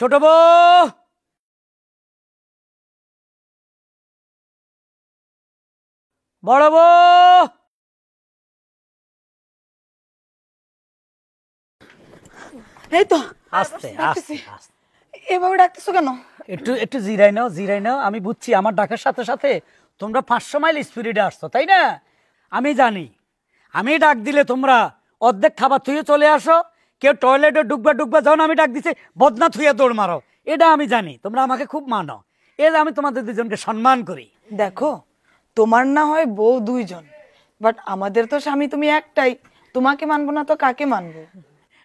ছোট বউ বড় বউ এই তো আস্তে আস্তে আস্তে এভাবে ডাকতেছো কেন একটু একটু জিরাই নাও জিরাই নাও আমি বুঝছি আমার ডাকার সাথে সাথে তোমরা পাঁচশো মাইল স্পিরিটে আসছো তাই না আমি জানি আমি ডাক দিলে তোমরা অর্ধেক খাবার থুয়ে চলে আসো কেউ টয়লেটে ডুববা ডুববা যখন আমি ডাক দিছি বদনা থুয়ে দৌড় মারো এটা আমি জানি তোমরা আমাকে খুব মানো এ আমি তোমাদের দুজনকে সম্মান করি দেখো তোমার না হয় বউ দুইজন বাট আমাদের তো স্বামী তুমি একটাই তোমাকে মানবো না তো কাকে মানবো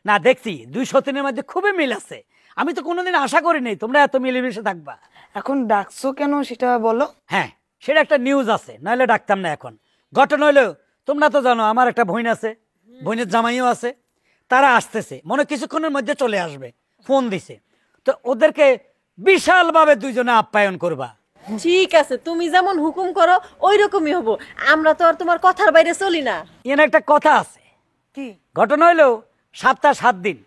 না দেখছি দুই সতীনের মধ্যে খুবই মিল আছে আমি তো কোনোদিন আশা করি নাই তোমরা এত মিলেমিশে থাকবা এখন ডাকছো কেন সেটা বলো হ্যাঁ সেটা একটা নিউজ আছে নাহলে ডাকতাম না এখন ঘটনা হইলো তোমরা তো জানো আমার একটা বোন আছে বোনের জামাইও আছে তারা আসতেছে মনে কিছুক্ষণের মধ্যে চলে আসবে ফোন দিছে তো ওদেরকে বিশালভাবে দুইজনে আপ্যায়ন করবা ঠিক আছে তুমি যেমন হুকুম করো ওই রকমই হবো আমরা তো আর তোমার কথার বাইরে চলি না এর একটা কথা আছে কি ঘটনা হইলো সাতটা সাত দিন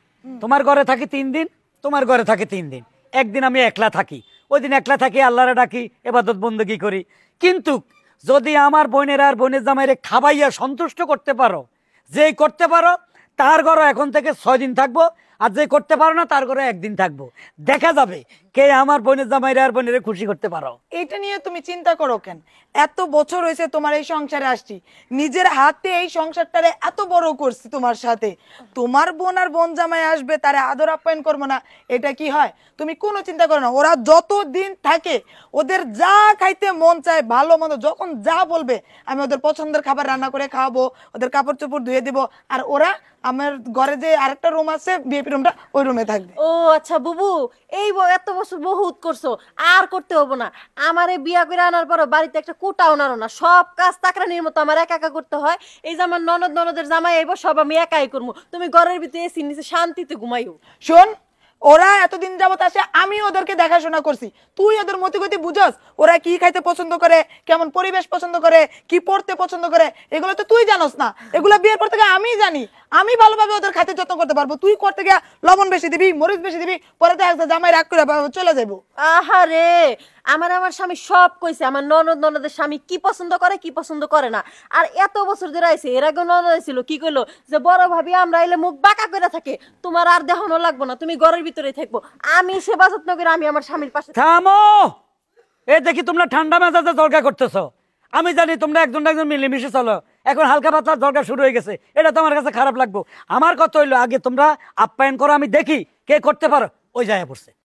তোমার ঘরে থাকি তিন দিন তোমার ঘরে থাকি তিন দিন একদিন আমি একলা থাকি ওই দিন একলা থাকি আল্লাহরে ডাকি এবাদত বন্দুকি করি কিন্তু যদি আমার বোনের আর বোনের জামাইরে খাবাইয়া সন্তুষ্ট করতে পারো যেই করতে পারো তার ঘরও এখন থেকে ছয় দিন থাকবো আর যে করতে পারো না তার করে একদিন থাকবো দেখা যাবে কে আমার বোনের জামাইরা আর বোনের খুশি করতে পারো এটা নিয়ে তুমি চিন্তা করো কেন এত বছর হয়েছে তোমার এই সংসারে আসছি নিজের হাতে এই সংসারটারে এত বড় করছি তোমার সাথে তোমার বোন আর বোন জামাই আসবে তারে আদর আপ্যায়ন করবো না এটা কি হয় তুমি কোনো চিন্তা করো না ওরা যত দিন থাকে ওদের যা খাইতে মন চায় ভালো মন্দ যখন যা বলবে আমি ওদের পছন্দের খাবার রান্না করে খাওয়াবো ওদের কাপড় চোপড় ধুয়ে দিব আর ওরা আমার ঘরে যে আরেকটা রুম আছে বিএপি ওই রুমে থাকবে ও আচ্ছা বুবু এই এত বছর বহুত করছো আর করতে হবো না বিয়া করে আনার পর বাড়িতে একটা কোটা না সব কাজ তাকরানির মতো আমার একা একা করতে হয় এই যে আমার ননদ ননদের জামাই সব আমি একাই করবো তুমি ঘরের ভিতরে এসি নিচে শান্তিতে ঘুমাইও শোন ওরা এতদিন যাবত আসে আমি ওদেরকে দেখাশোনা করছি তুই ওদের মতিগতি বুঝস ওরা কি খাইতে পছন্দ করে কেমন পরিবেশ পছন্দ করে কি পড়তে পছন্দ করে এগুলো তো তুই জানোস না এগুলো বিয়ের পর থেকে আমি জানি আমি ভালোভাবে ওদের খাতে যত্ন করতে পারবো তুই করতে গিয়া লবণ বেশি দিবি মরিচ বেশি দিবি পরে তো একটা জামাই রাগ করে চলে যাবো আহারে আমার আমার স্বামী সব কইছে আমার ননদ ননদের স্বামী কি পছন্দ করে কি পছন্দ করে না আর এত বছর ধরে রাইছে এর আগে ননদ ছিল কি কইলো যে বড় ভাবি আমরা এলে মুখ বাঁকা করে থাকে তোমার আর দেখানো লাগবো না তুমি ঘরের ভিতরে থাকবো আমি সেবা যত্ন করে আমি আমার স্বামীর পাশে থামো এ দেখি তোমরা ঠান্ডা মেজাজে দরকার করতেছো আমি জানি তোমরা একজন একজন মিলেমিশে চলো এখন হালকা পাতলার দরকার শুরু হয়ে গেছে এটা তোমার কাছে খারাপ লাগবো আমার কথা হইলো আগে তোমরা আপ্যায়ন করো আমি দেখি কে করতে পারো ওই জায়গায় পড়ছে